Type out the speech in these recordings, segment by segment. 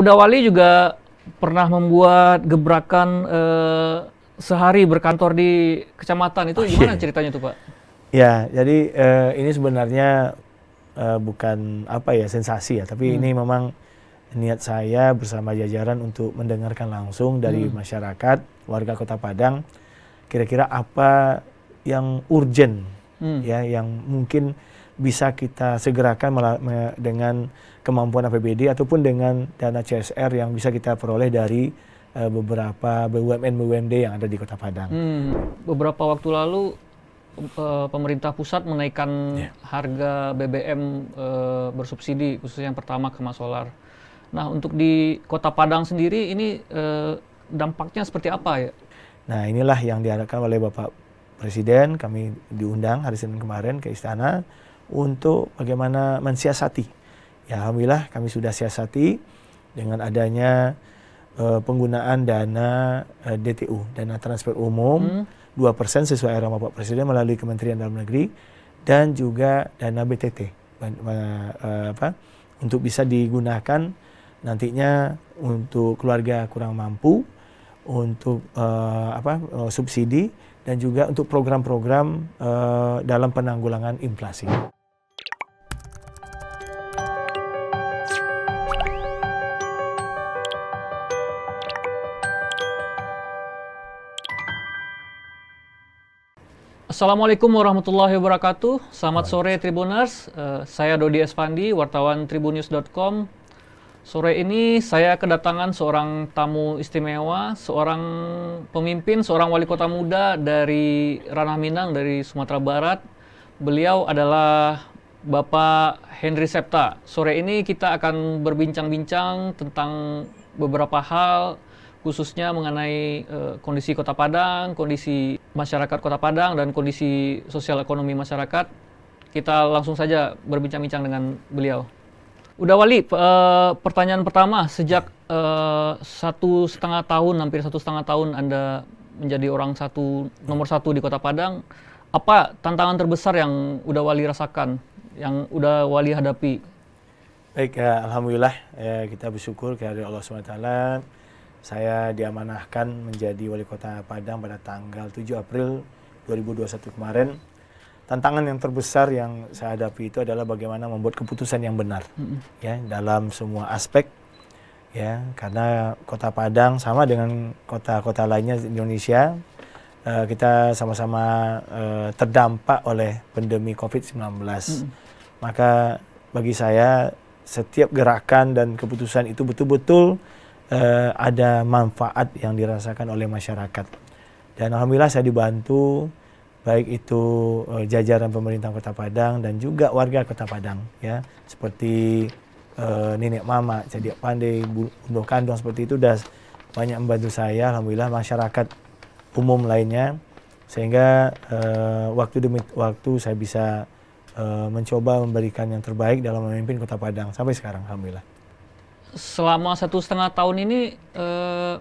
Udah Wali juga pernah membuat gebrakan uh, sehari berkantor di kecamatan itu oh, iya, gimana iya. ceritanya tuh Pak? Ya, jadi uh, ini sebenarnya uh, bukan apa ya sensasi ya, tapi hmm. ini memang niat saya bersama jajaran untuk mendengarkan langsung dari hmm. masyarakat warga Kota Padang kira-kira apa yang urgent hmm. ya yang mungkin bisa kita segerakan dengan kemampuan APBD ataupun dengan dana CSR yang bisa kita peroleh dari eh, beberapa BUMN BUMD yang ada di Kota Padang. Hmm, beberapa waktu lalu eh, pemerintah pusat menaikkan yeah. harga BBM eh, bersubsidi khususnya yang pertama kema solar. Nah, untuk di Kota Padang sendiri ini dampaknya seperti apa ya? Nah, inilah yang diharapkan oleh Bapak Presiden kami diundang hari Senin kemarin ke istana untuk bagaimana mensiasati. Ya alhamdulillah kami sudah siasati dengan adanya uh, penggunaan dana uh, eh, DTU, dana transfer umum hmm. 2% sesuai arahan Bapak Presiden melalui Kementerian Dalam Negeri dan juga dana BTT eh, apa untuk bisa digunakan nantinya untuk keluarga kurang mampu untuk uh, apa subsidi dan juga untuk program-program uh, dalam penanggulangan inflasi. Assalamualaikum warahmatullahi wabarakatuh. Selamat sore Tribuners. Uh, saya Dodi Esfandi, wartawan tribunnews.com. Sore ini saya kedatangan seorang tamu istimewa, seorang pemimpin, seorang wali kota muda dari Ranah Minang, dari Sumatera Barat. Beliau adalah Bapak Henry Septa. Sore ini kita akan berbincang-bincang tentang beberapa hal khususnya mengenai e, kondisi Kota Padang, kondisi masyarakat Kota Padang dan kondisi sosial ekonomi masyarakat. Kita langsung saja berbincang-bincang dengan beliau. Udah Wali, e, eh, pertanyaan pertama sejak e, satu setengah tahun, hampir satu setengah tahun Anda menjadi orang satu nomor satu di Kota Padang, apa tantangan terbesar yang udah Wali rasakan, yang udah Wali hadapi? Baik, ya, alhamdulillah ya, kita bersyukur kepada Allah SWT saya diamanahkan menjadi wali kota Padang pada tanggal 7 April 2021 kemarin. Tantangan yang terbesar yang saya hadapi itu adalah bagaimana membuat keputusan yang benar hmm ya dalam semua aspek ya karena kota Padang sama dengan kota-kota lainnya di Indonesia uh, kita sama-sama uh, terdampak oleh pandemi COVID-19. hmm Maka bagi saya setiap gerakan dan keputusan itu betul-betul uh, ada manfaat yang dirasakan oleh masyarakat. Dan alhamdulillah saya dibantu baik itu uh, jajaran pemerintah Kota Padang dan juga warga Kota Padang ya seperti uh, Nenek Mama, jadi Pandai, Bunda Kandung seperti itu sudah banyak membantu saya alhamdulillah masyarakat umum lainnya sehingga uh, waktu demi waktu saya bisa uh, mencoba memberikan yang terbaik dalam memimpin Kota Padang sampai sekarang alhamdulillah selama satu setengah tahun ini eh,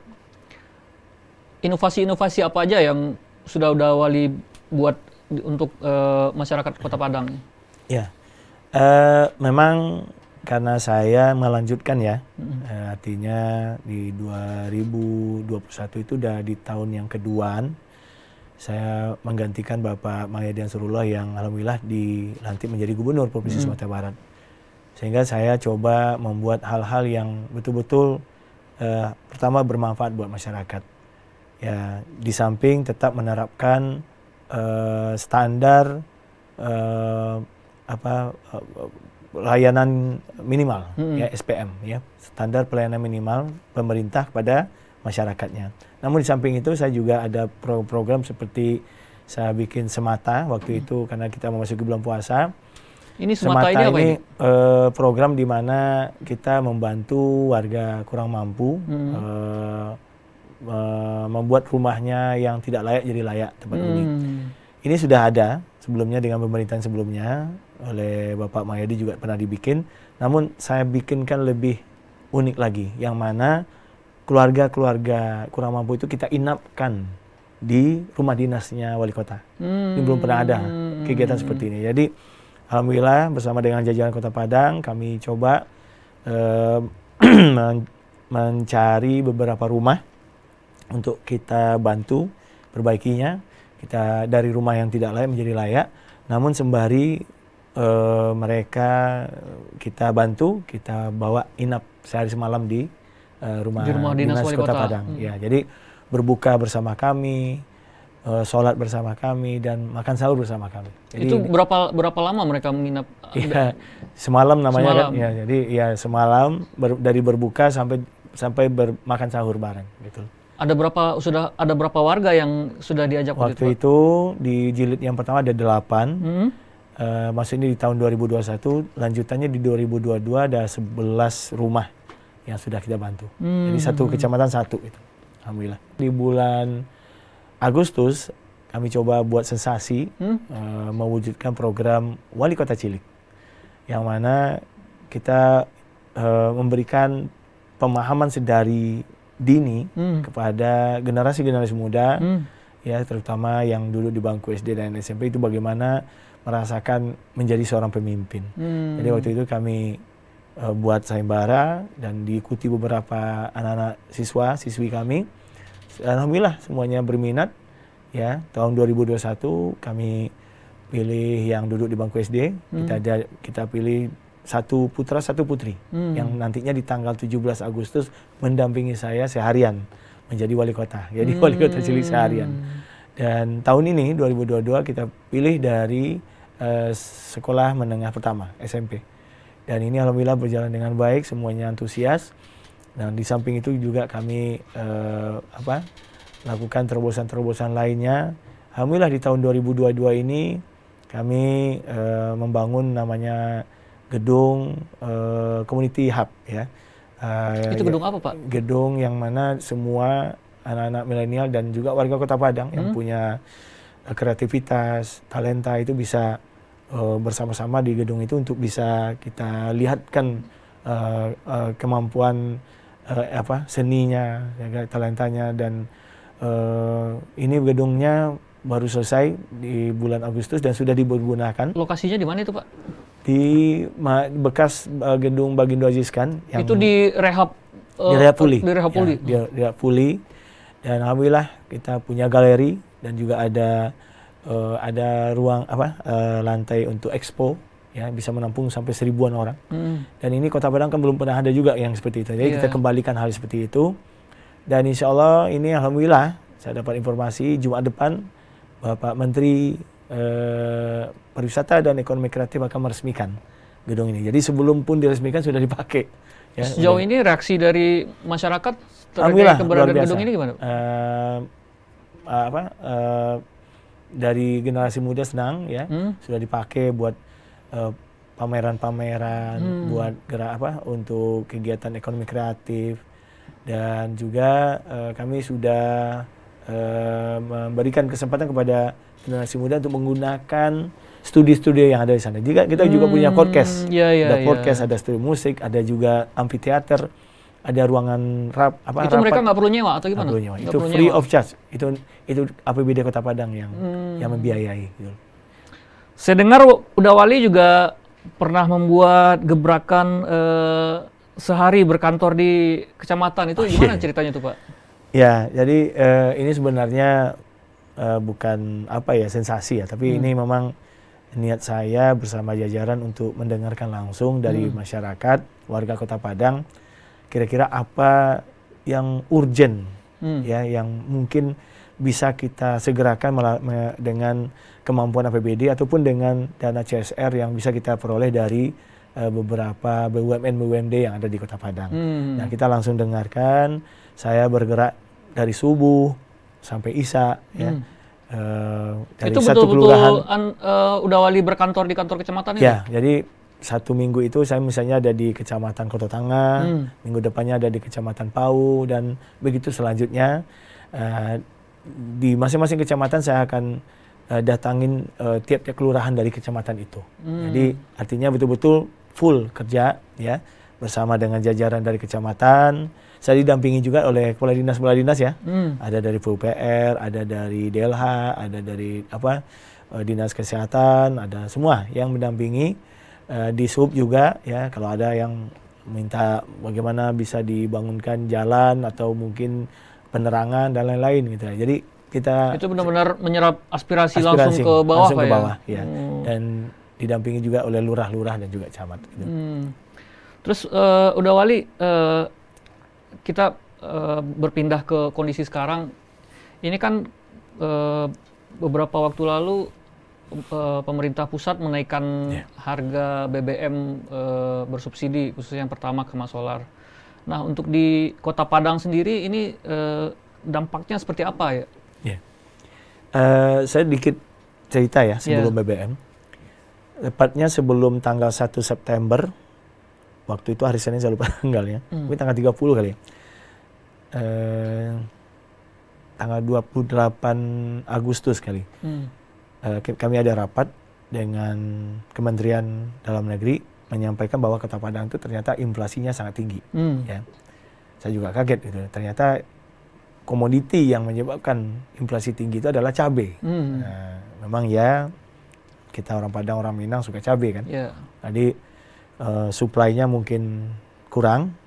inovasi-inovasi apa aja yang sudah udah wali buat di, untuk eh, masyarakat Kota Padang? Ya, eh, memang karena saya melanjutkan ya, mm-hmm. uh, artinya di 2021 itu udah di tahun yang keduaan, saya menggantikan Bapak Mayadian Surullah yang alhamdulillah dilantik menjadi Gubernur Provinsi mm-hmm. Sumatera Barat. Sehingga saya coba membuat hal-hal yang betul-betul eh, pertama bermanfaat buat masyarakat. Ya, di samping tetap menerapkan eh, standar eh, apa eh, layanan minimal hmm. ya SPM ya, standar pelayanan minimal pemerintah kepada masyarakatnya. Namun di samping itu saya juga ada program seperti saya bikin semata waktu hmm. itu karena kita memasuki bulan puasa ini Semata, Semata ini, apa ini? Uh, program di mana kita membantu warga kurang mampu hmm. uh, uh, membuat rumahnya yang tidak layak jadi layak tempat hmm. unik. Ini sudah ada sebelumnya dengan pemerintahan sebelumnya oleh Bapak Mayadi juga pernah dibikin. Namun saya bikinkan lebih unik lagi, yang mana keluarga-keluarga kurang mampu itu kita inapkan di rumah dinasnya wali kota. Hmm. Ini belum pernah ada hmm. kegiatan hmm. seperti ini. Jadi Alhamdulillah bersama dengan jajaran Kota Padang kami coba eh, mencari beberapa rumah untuk kita bantu perbaikinya. Kita dari rumah yang tidak layak menjadi layak. Namun sembari eh, mereka kita bantu, kita bawa inap sehari semalam di eh, rumah, di rumah dinas, dinas Kota, Kota Padang. Hmm. Ya, jadi berbuka bersama kami, uh, sholat bersama kami dan makan sahur bersama kami. Jadi, itu berapa berapa lama mereka menginap? Iya, semalam namanya semalam. kan. Ya, jadi ya semalam ber, dari berbuka sampai sampai ber, makan sahur bareng gitu. Ada berapa sudah ada berapa warga yang sudah diajak waktu, waktu itu? itu di jilid yang pertama ada delapan. Hmm? Uh, maksudnya di tahun 2021, lanjutannya di 2022 ada 11 rumah yang sudah kita bantu. Hmm. Jadi satu kecamatan satu itu. Alhamdulillah. Di bulan Agustus kami coba buat sensasi hmm? uh, mewujudkan program Wali Kota Cilik yang mana kita uh, memberikan pemahaman sedari dini hmm. kepada generasi-generasi muda hmm. ya terutama yang dulu di bangku SD dan SMP itu bagaimana merasakan menjadi seorang pemimpin. Hmm. Jadi waktu itu kami uh, buat sayembara dan diikuti beberapa anak-anak siswa siswi kami alhamdulillah semuanya berminat ya tahun 2021 kami pilih yang duduk di bangku SD hmm. kita ada, kita pilih satu putra satu putri hmm. yang nantinya di tanggal 17 Agustus mendampingi saya seharian menjadi wali kota jadi hmm. wali kota hmm. Cilik seharian dan tahun ini 2022 kita pilih dari uh, sekolah menengah pertama SMP dan ini alhamdulillah berjalan dengan baik semuanya antusias Nah, di samping itu juga kami uh, apa lakukan terobosan-terobosan lainnya. Alhamdulillah di tahun 2022 ini kami uh, membangun namanya gedung uh, community hub ya. Uh, itu ya, gedung apa Pak? Gedung yang mana semua anak-anak milenial dan juga warga Kota Padang hmm. yang punya uh, kreativitas, talenta itu bisa uh, bersama-sama di gedung itu untuk bisa kita lihatkan uh, uh, kemampuan uh, apa seninya, ya, kan, talentanya dan uh, ini gedungnya baru selesai di bulan Agustus dan sudah dipergunakan. Lokasinya di mana itu Pak? Di bekas uh, gedung Bagindo Azizkan. Yang itu di rehab. Uh, di rehab pulih. Di rehab pulih. Ya, di rehab pulih. Dan alhamdulillah kita punya galeri dan juga ada uh, ada ruang apa uh, lantai untuk expo ya bisa menampung sampai seribuan orang. Hmm. Dan ini Kota Padang kan belum pernah ada juga yang seperti itu. Jadi yeah. kita kembalikan hal seperti itu. Dan insya Allah ini alhamdulillah saya dapat informasi Jumat depan Bapak Menteri eh, Pariwisata dan Ekonomi Kreatif akan meresmikan gedung ini. Jadi sebelum pun diresmikan sudah dipakai. Ya, Sejauh udah. ini reaksi dari masyarakat terkait keberadaan gedung ini gimana? Uh, apa? Uh, dari generasi muda senang ya, hmm. sudah dipakai buat Eh, pameran-pameran hmm. buat gerak apa untuk kegiatan ekonomi kreatif dan juga uh, kami sudah uh, memberikan kesempatan kepada generasi muda untuk menggunakan studi-studi yang ada di sana. Jika kita hmm. juga punya podcast, ya, ya, ada ya. podcast, ya. ada studi musik, ada juga amfiteater, ada ruangan rap apa itu rapat. mereka nggak perlu nyewa atau gimana? Gak perlu nyewa. itu free nyewa. of charge. Itu itu APBD Kota Padang yang hmm. yang membiayai. Gitu. Saya dengar udah wali juga pernah membuat gebrakan uh, sehari berkantor di kecamatan itu ah, gimana yeah. ceritanya tuh pak? Ya jadi uh, ini sebenarnya uh, bukan apa ya sensasi ya tapi hmm. ini memang niat saya bersama jajaran untuk mendengarkan langsung dari hmm. masyarakat warga Kota Padang kira-kira apa yang urgent hmm. ya yang mungkin bisa kita segerakan dengan kemampuan APBD ataupun dengan dana CSR yang bisa kita peroleh dari uh, beberapa BUMN BUMD yang ada di Kota Padang. Hmm. Nah, kita langsung dengarkan saya bergerak dari subuh sampai isya ya. hmm. ya. Uh, dari itu satu betul-betul an, uh, udah wali berkantor di kantor kecamatan ya, ini? Ya, jadi satu minggu itu saya misalnya ada di kecamatan Kota Tanga, hmm. minggu depannya ada di kecamatan Pau dan begitu selanjutnya. Uh, di masing-masing kecamatan saya akan uh, datangin tiap eh, tiap-tiap kelurahan dari kecamatan itu. Hmm. Jadi artinya betul-betul full kerja ya bersama dengan jajaran dari kecamatan. Saya didampingi juga oleh kepala dinas kepala dinas ya. Hmm. Ada dari PUPR, ada dari DLH, ada dari apa uh, dinas kesehatan, ada semua yang mendampingi uh, di sub juga ya. Kalau ada yang minta bagaimana bisa dibangunkan jalan atau mungkin penerangan dan lain-lain gitu. ya. Jadi kita itu benar-benar menyerap aspirasi, aspirasi langsung ke bawah langsung ke ya? bawah ya, ya. Hmm. dan didampingi juga oleh lurah-lurah dan juga camat gitu. hmm. terus uh, eh, udah wali uh, kita uh, berpindah ke kondisi sekarang ini kan uh, beberapa waktu lalu uh, pemerintah pusat menaikkan yeah. harga BBM uh, bersubsidi khususnya yang pertama ke solar Nah, untuk di Kota Padang sendiri ini uh, dampaknya seperti apa ya? Uh, saya dikit cerita ya sebelum yeah. BBM. Tepatnya sebelum tanggal 1 September, waktu itu hari Senin saya lupa tanggalnya, hmm. tapi tanggal 30 kali ya. Uh, tanggal 28 Agustus kali. Hmm. Uh, kami ada rapat dengan Kementerian Dalam Negeri menyampaikan bahwa kota Padang itu ternyata inflasinya sangat tinggi. Hmm. Ya. Saya juga kaget gitu. Ternyata komoditi yang menyebabkan inflasi tinggi itu adalah cabai. Hmm. Nah, memang ya kita orang Padang orang Minang suka cabai kan. Yeah. Jadi uh, eh, suplainya mungkin kurang,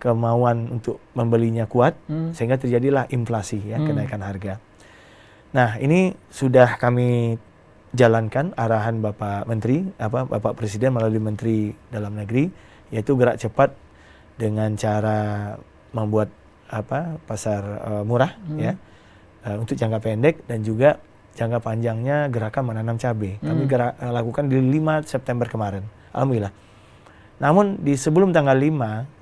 kemauan untuk membelinya kuat, hmm. sehingga terjadilah inflasi ya hmm. kenaikan harga. Nah ini sudah kami jalankan arahan Bapak Menteri apa Bapak Presiden melalui Menteri Dalam Negeri yaitu gerak cepat dengan cara membuat apa pasar uh, murah hmm. ya uh, untuk jangka pendek dan juga jangka panjangnya gerakan menanam cabai hmm. kami gerak, uh, eh, lakukan di 5 September kemarin alhamdulillah namun di sebelum tanggal 5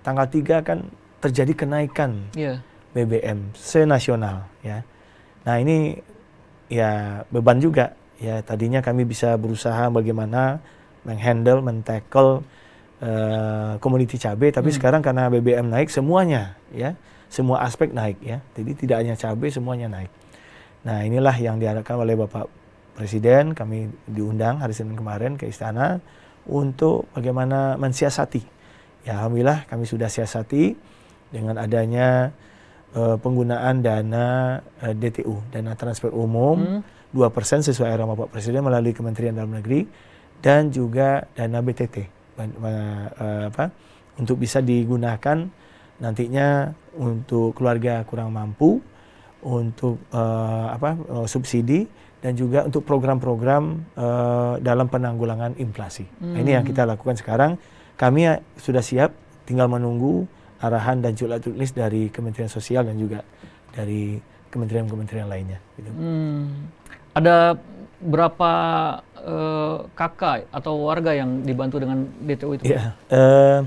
tanggal 3 kan terjadi kenaikan yeah. BBM senasional ya nah ini ya beban juga Ya, tadinya kami bisa berusaha bagaimana menghandle, mentackle uh, komoditi cabai, tapi hmm. sekarang karena BBM naik semuanya, ya, semua aspek naik ya. Jadi tidak hanya cabai, semuanya naik. Nah, inilah yang diharapkan oleh Bapak Presiden, kami diundang hari Senin kemarin ke istana untuk bagaimana mensiasati. Ya, alhamdulillah kami sudah siasati dengan adanya uh, penggunaan dana uh, eh, DTU, dana transfer umum. Hmm 2% sesuai arahan Bapak Presiden melalui Kementerian Dalam Negeri dan juga dana BTT eh, apa, untuk bisa digunakan nantinya untuk keluarga kurang mampu untuk uh, apa eh, subsidi dan juga untuk program-program uh, dalam penanggulangan inflasi. Hmm. Nah, ini yang kita hmm. lakukan sekarang. Kami sudah siap, tinggal menunggu arahan dan julatul tulis dari Kementerian Sosial dan juga dari kementerian-kementerian lainnya. Gitu. Hmm. Ada berapa uh, kakak atau warga yang dibantu dengan DTU itu? Ya, uh,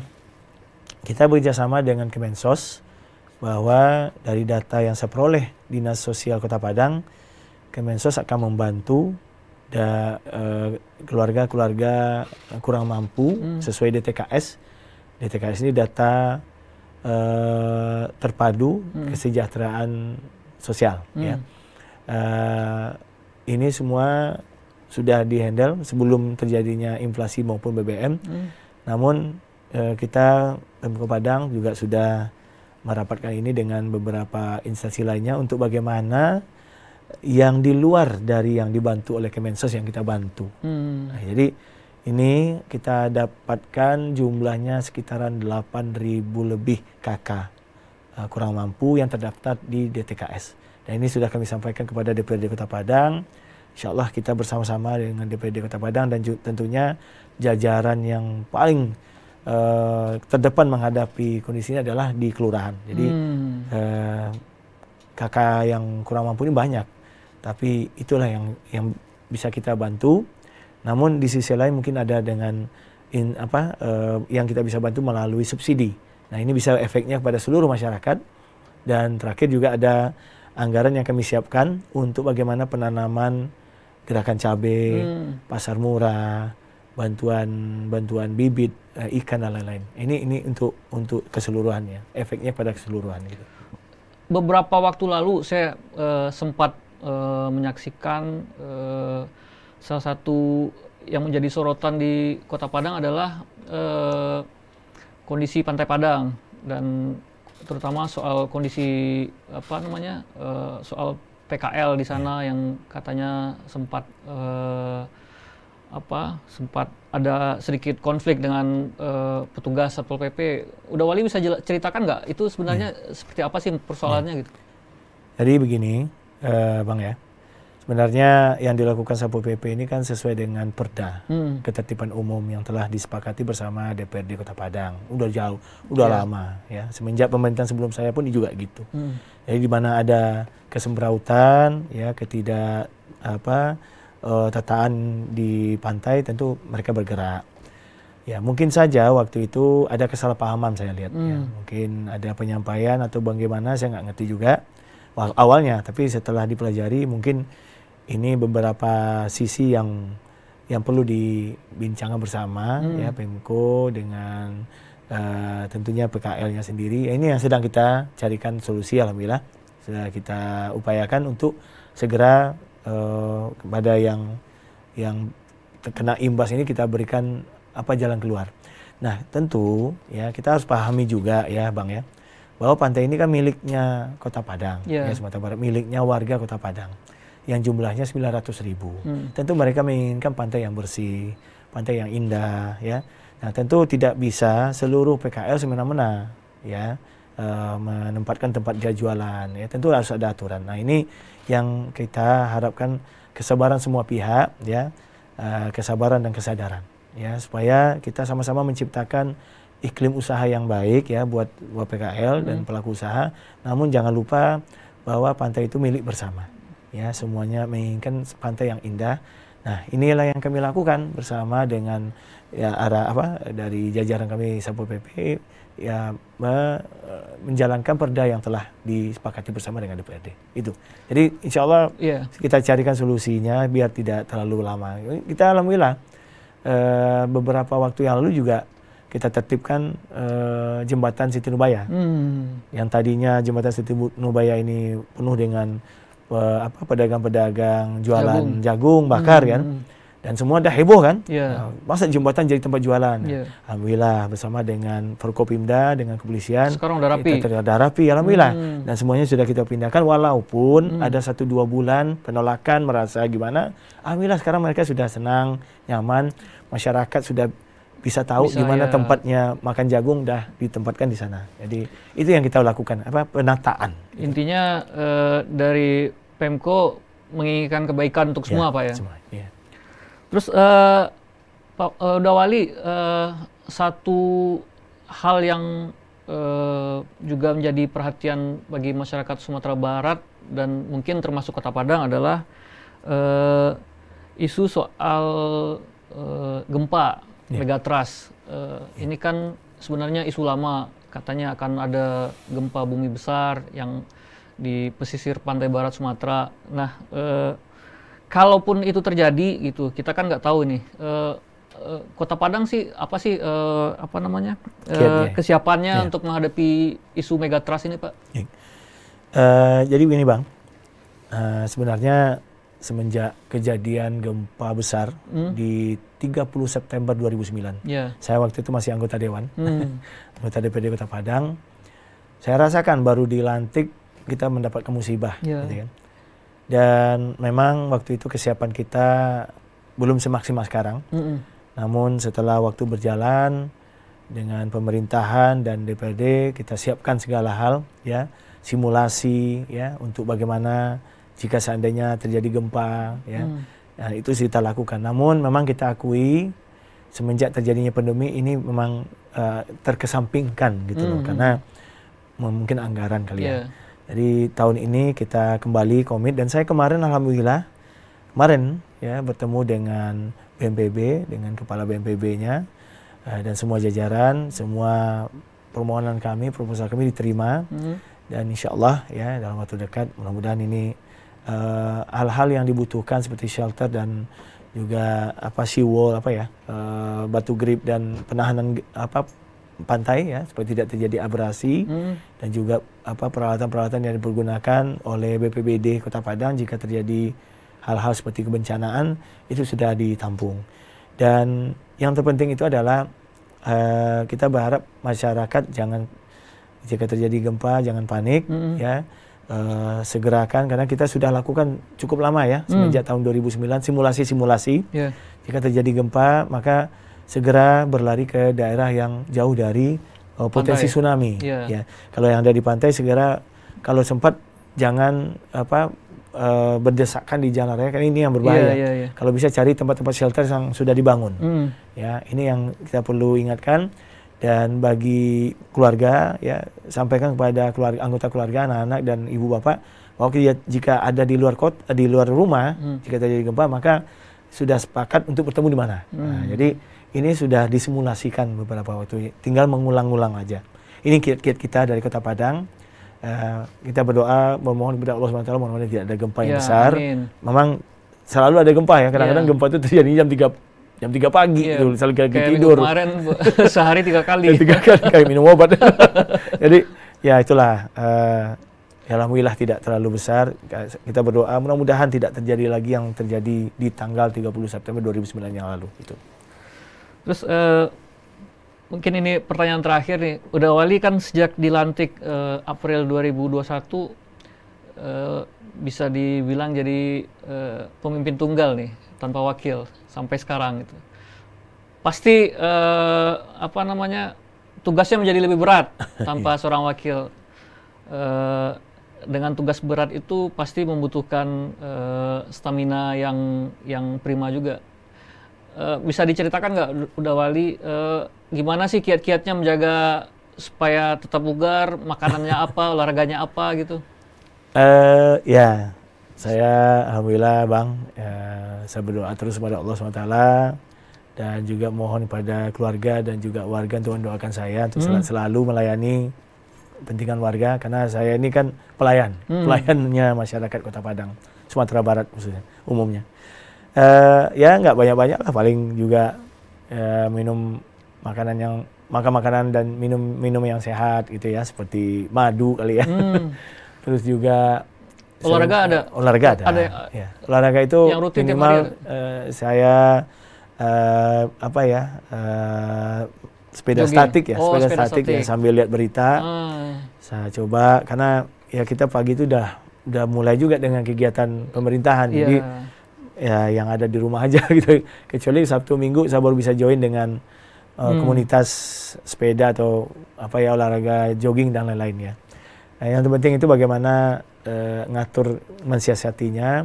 kita bekerjasama dengan Kemensos bahwa dari data yang saya peroleh Dinas Sosial Kota Padang, Kemensos akan membantu keluarga eh, keluarga-keluarga kurang mampu hmm. sesuai DTKS. DTKS ini data uh, terpadu hmm. kesejahteraan sosial. Hmm. Ya. Uh, ini semua sudah dihandle sebelum terjadinya inflasi maupun BBM. Hmm. Namun uh, kita Pemko Padang juga sudah merapatkan ini dengan beberapa instansi lainnya untuk bagaimana yang di luar dari yang dibantu oleh Kemensos yang kita bantu. Hmm. Nah, jadi ini kita dapatkan jumlahnya sekitaran 8.000 lebih kakak Uh, kurang mampu yang terdaftar di DTKS. Dan ini sudah kami sampaikan kepada DPRD Kota Padang. Insya Allah kita bersama-sama dengan DPRD Kota Padang dan tentunya jajaran yang paling uh, terdepan menghadapi kondisi ini adalah di kelurahan. Jadi hmm. uh, kakak yang kurang mampu ini banyak, tapi itulah yang yang bisa kita bantu. Namun di sisi lain mungkin ada dengan in, apa uh, yang kita bisa bantu melalui subsidi. Nah ini bisa efeknya kepada seluruh masyarakat dan terakhir juga ada anggaran yang kami siapkan untuk bagaimana penanaman gerakan cabai, hmm. pasar murah, bantuan bantuan bibit eh, ikan dan lain-lain. Ini ini untuk untuk keseluruhannya, efeknya pada keseluruhan gitu. Beberapa waktu lalu saya uh, sempat uh, menyaksikan uh, salah satu yang menjadi sorotan di Kota Padang adalah uh, kondisi Pantai Padang dan terutama soal kondisi apa namanya uh, soal PKL di sana iya. yang katanya sempat uh, apa sempat ada sedikit konflik dengan uh, petugas satpol pp. Udah Wali bisa jela, ceritakan nggak itu sebenarnya yeah. seperti apa sih persoalannya yeah. gitu? Jadi begini, uh, bang ya. Sebenarnya yang dilakukan Sapo PP ini kan sesuai dengan perda hmm. ketertiban umum yang telah disepakati bersama DPRD Kota Padang. Udah jauh, udah yeah. lama ya. Semenjak pemerintahan sebelum saya pun juga gitu. Hmm. Jadi di mana ada kesemberautan, ya ketidak apa uh, tataan di pantai tentu mereka bergerak. Ya, mungkin saja waktu itu ada kesalahpahaman saya lihat ya. hmm. ya. Mungkin ada penyampaian atau bagaimana saya nggak ngerti juga awalnya, tapi setelah dipelajari mungkin ini beberapa sisi yang yang perlu dibincangkan bersama hmm. ya Pemko dengan uh, tentunya PKL-nya sendiri. Ya, ini yang sedang kita carikan solusi alhamdulillah sudah kita upayakan untuk segera uh, kepada yang yang terkena imbas ini kita berikan apa jalan keluar. Nah, tentu ya kita harus pahami juga ya, Bang ya, bahwa pantai ini kan miliknya Kota Padang, yeah. ya Sumatera Barat, miliknya warga Kota Padang yang jumlahnya 900 ribu. Hmm. Tentu mereka menginginkan pantai yang bersih, pantai yang indah, ya. Nah, tentu tidak bisa seluruh PKL semena-mena, ya, e, menempatkan tempat dia jualan, ya. Tentu harus ada aturan. Nah, ini yang kita harapkan kesabaran semua pihak, ya, e, kesabaran dan kesadaran, ya, supaya kita sama-sama menciptakan iklim usaha yang baik, ya, buat buat PKL hmm. dan pelaku usaha. Namun jangan lupa bahwa pantai itu milik bersama ya semuanya menginginkan pantai yang indah. Nah, inilah yang kami lakukan bersama dengan ya arah apa dari jajaran kami Sapo PP ya me, menjalankan perda yang telah disepakati bersama dengan DPRD. Itu. Jadi insya Allah yeah. kita carikan solusinya biar tidak terlalu lama. Kita alhamdulillah e, beberapa waktu yang lalu juga kita tertibkan e, eh, jembatan Siti Nubaya. Hmm. Yang tadinya jembatan Siti Nubaya ini penuh dengan Eh, apa pedagang-pedagang jualan jagung, jagung bakar hmm. kan hmm, hmm. dan semua dah heboh kan yeah. nah, masa jembatan jadi tempat jualan yeah. alhamdulillah bersama dengan Forkopimda dengan kepolisian sekarang udah rapi kita udah rapi alhamdulillah hmm. dan semuanya sudah kita pindahkan walaupun hmm. ada satu dua bulan penolakan merasa gimana alhamdulillah sekarang mereka sudah senang nyaman masyarakat sudah bisa tahu di mana ya. tempatnya makan jagung dah ditempatkan di sana. Jadi itu yang kita lakukan apa penataan. Intinya gitu. e, dari Pemko menginginkan kebaikan untuk ya, semua ya, Pak ya. Semua, ya. Terus uh, Pak uh, eh, Dawali uh, eh, satu hal yang uh, juga menjadi perhatian bagi masyarakat Sumatera Barat dan mungkin termasuk Kota Padang adalah uh, isu soal uh, gempa yeah. megatrust. Uh, yeah. Ini kan sebenarnya isu lama katanya akan ada gempa bumi besar yang di pesisir pantai barat Sumatera. Nah, e, kalaupun itu terjadi gitu, kita kan nggak tahu nih. Eh, eh, Kota Padang sih apa sih eh, apa namanya eh, ya. kesiapannya yeah. untuk menghadapi isu megatrust ini, Pak? Yeah. Iya. Uh, jadi begini, Bang. Uh, sebenarnya semenjak kejadian gempa besar hmm. di 30 September 2009. Yeah. Saya waktu itu masih anggota dewan, hmm. anggota DPD Kota Padang. Saya rasakan baru dilantik kita mendapatkan musibah yeah. gitu kan dan memang waktu itu kesiapan kita belum semaksimal sekarang mm -mm. namun setelah waktu berjalan dengan pemerintahan dan DPRD kita siapkan segala hal ya simulasi ya untuk bagaimana jika seandainya terjadi gempa ya mm. nah, itu kita lakukan namun memang kita akui semenjak terjadinya pandemi ini memang uh, terkesampingkan gitu -hmm. loh karena mungkin anggaran kali yeah. ya, ya. Jadi tahun ini kita kembali komit dan saya kemarin alhamdulillah kemarin ya bertemu dengan BNPB dengan kepala BNPB-nya eh, dan semua jajaran, semua permohonan kami, proposal kami diterima. Hmm. Dan insya Allah ya dalam waktu dekat mudah-mudahan ini eh, hal-hal uh, yang dibutuhkan seperti shelter dan juga apa sea wall apa ya uh, batu grip dan penahanan apa pantai ya supaya tidak terjadi abrasi hmm. dan juga apa peralatan-peralatan yang dipergunakan oleh BPBD Kota Padang jika terjadi hal-hal seperti kebencanaan itu sudah ditampung. Dan yang terpenting itu adalah uh, kita berharap masyarakat jangan jika terjadi gempa jangan panik hmm. ya. Uh, segerakan karena kita sudah lakukan cukup lama ya hmm. semenjak tahun 2009 simulasi-simulasi. Yeah. Jika terjadi gempa maka segera berlari ke daerah yang jauh dari uh, potensi pantai. tsunami. Yeah. Ya, kalau yang ada di pantai segera kalau sempat jangan apa uh, berdesakan di jalan raya kan ini yang berbahaya. Yeah, yeah, yeah. Kalau bisa cari tempat-tempat shelter yang sudah dibangun. Mm. Ya, ini yang kita perlu ingatkan dan bagi keluarga ya sampaikan kepada keluarga anggota keluarga anak-anak dan ibu bapak bahwa jika ada di luar kota eh, di luar rumah mm. jika terjadi gempa maka sudah sepakat untuk bertemu di mana. Mm. Nah, jadi ini sudah disimulasikan beberapa waktu, tinggal mengulang-ulang aja. Ini kiat-kiat kita dari Kota Padang. Uh, kita berdoa memohon kepada Allah SWT mudah-mudahan tidak ada gempa yang ya, besar. Amin. Memang selalu ada gempa ya. Kadang-kadang ya. gempa itu terjadi jam 3 jam 3 pagi ya. gitu, misalnya lagi tidur. Kemarin sehari tiga kali. tiga kali kayak minum obat. Jadi ya itulah uh, alhamdulillah tidak terlalu besar. Kita berdoa mudah-mudahan tidak terjadi lagi yang terjadi di tanggal 30 September 2009 yang lalu itu. Terus uh, mungkin ini pertanyaan terakhir nih. Udah Wali kan sejak dilantik uh, April 2021 uh, eh, bisa dibilang jadi uh, pemimpin tunggal nih tanpa wakil sampai sekarang itu. Pasti uh, apa namanya tugasnya menjadi lebih berat tanpa iya. seorang wakil. Uh, dengan tugas berat itu pasti membutuhkan uh, stamina yang yang prima juga. Eh, bisa diceritakan nggak udah wali uh, gimana sih kiat-kiatnya menjaga supaya tetap bugar makanannya apa olahraganya apa gitu uh, ya saya alhamdulillah bang ya, saya berdoa terus kepada Allah swt dan juga mohon kepada keluarga dan juga warga untuk mendoakan saya untuk hmm. selalu melayani pentingan warga karena saya ini kan pelayan hmm. pelayannya masyarakat Kota Padang Sumatera Barat khususnya umumnya Eh, ya nggak banyak-banyak lah paling juga uh, minum makanan yang makan makanan dan minum minum yang sehat gitu ya seperti madu kali ya hmm. terus juga olahraga ada olahraga ada, ada ya. ya. olahraga itu yang minimal uh, saya uh, apa ya uh, sepeda Jogi. statik ya oh, sepeda, sepeda statik, ya, statik ya sambil lihat berita hmm. saya coba karena ya kita pagi itu udah udah mulai juga dengan kegiatan pemerintahan yeah. jadi ya yang ada di rumah aja gitu. Kecuali Sabtu Minggu saya baru bisa join dengan uh, hmm. komunitas sepeda atau apa ya olahraga jogging dan lain ya Nah, yang penting itu bagaimana uh, ngatur mensiasatinya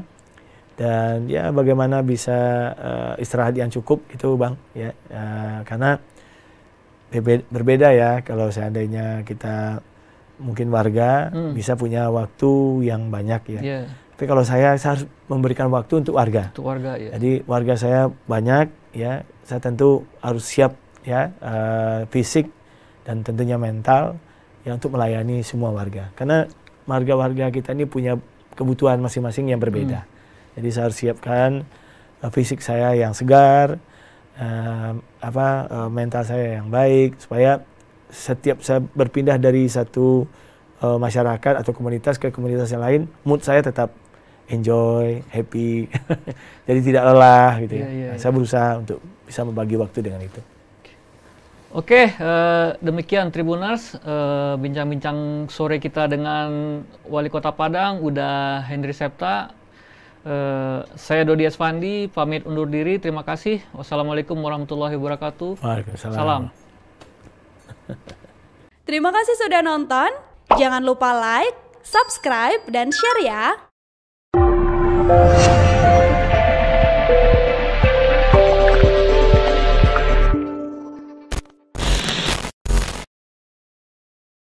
dan ya bagaimana bisa uh, istirahat yang cukup itu Bang ya. Uh, karena berbeda ya kalau seandainya kita mungkin warga hmm. bisa punya waktu yang banyak ya. Yeah tapi kalau saya, saya harus memberikan waktu untuk warga. Untuk warga, ya. Jadi warga saya banyak, ya. Saya tentu harus siap, ya, uh, fisik dan tentunya mental, ya, untuk melayani semua warga. Karena warga-warga kita ini punya kebutuhan masing-masing yang berbeda. Hmm. Jadi saya harus siapkan uh, fisik saya yang segar, uh, apa uh, mental saya yang baik, supaya setiap saya berpindah dari satu masyarakat atau komunitas ke komunitas yang lain, mood saya tetap enjoy, happy, jadi tidak lelah gitu ya. Yeah, iya, iya, yeah, saya berusaha untuk bisa membagi waktu dengan itu. Oke, okay, uh, eh, demikian Tribuners eh, bincang-bincang uh, sore kita dengan Wali Kota Padang, udah Henry Septa. Uh, saya Dodi Esfandi, pamit undur diri. Terima kasih. Wassalamualaikum warahmatullahi wabarakatuh. Waalaikumsalam. Salam. Terima kasih sudah nonton. Jangan lupa like, subscribe, dan share ya. 啊。